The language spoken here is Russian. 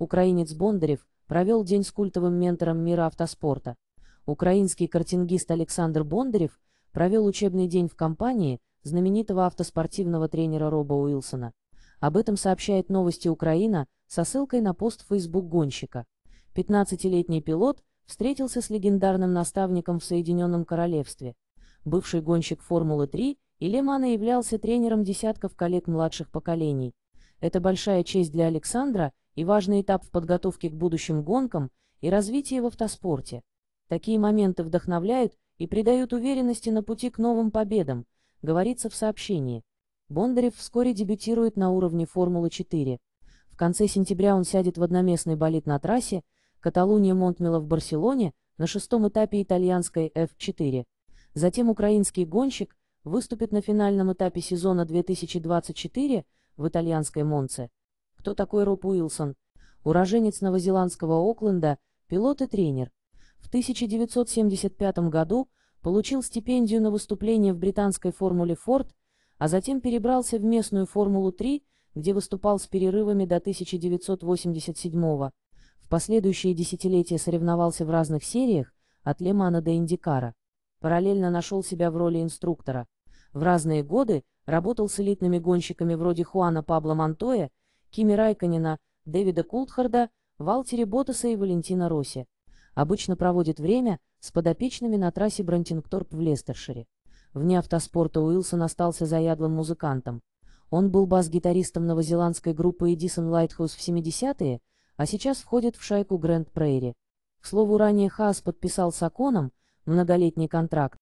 Украинец Бондарев провел день с культовым ментором мира автоспорта. Украинский картингист Александр Бондарев провел учебный день в компании знаменитого автоспортивного тренера Роба Уилсона. Об этом сообщает новости Украина со ссылкой на пост в Facebook гонщика. 15-летний пилот встретился с легендарным наставником в Соединенном Королевстве. Бывший гонщик Формулы-3 и Лемана являлся тренером десятков коллег младших поколений. Это большая честь для Александра – и важный этап в подготовке к будущим гонкам и развитии в автоспорте. Такие моменты вдохновляют и придают уверенности на пути к новым победам, говорится в сообщении. Бондарев вскоре дебютирует на уровне Формулы-4. В конце сентября он сядет в одноместный болид на трассе Каталуния-Монтмела в Барселоне на шестом этапе итальянской F4. Затем украинский гонщик выступит на финальном этапе сезона 2024 в итальянской Монце. Кто такой Роб Уилсон? Уроженец новозеландского Окленда, пилот и тренер. В 1975 году получил стипендию на выступление в британской «Формуле Форд», а затем перебрался в местную «Формулу-3», где выступал с перерывами до 1987 -го. В последующие десятилетия соревновался в разных сериях, от Лемана до Индикара. Параллельно нашел себя в роли инструктора. В разные годы работал с элитными гонщиками вроде Хуана Пабло Монтоя Кими Райканина, Дэвида Култхарда, Валтери Ботаса и Валентина Росси. Обычно проводит время с подопечными на трассе Брантингторп в Лестершире. Вне автоспорта Уилсон остался заядлым музыкантом. Он был бас-гитаристом новозеландской группы Edison Lighthouse в 70-е, а сейчас входит в шайку Гранд Прейри. К слову, ранее Хаас подписал с Аконом многолетний контракт,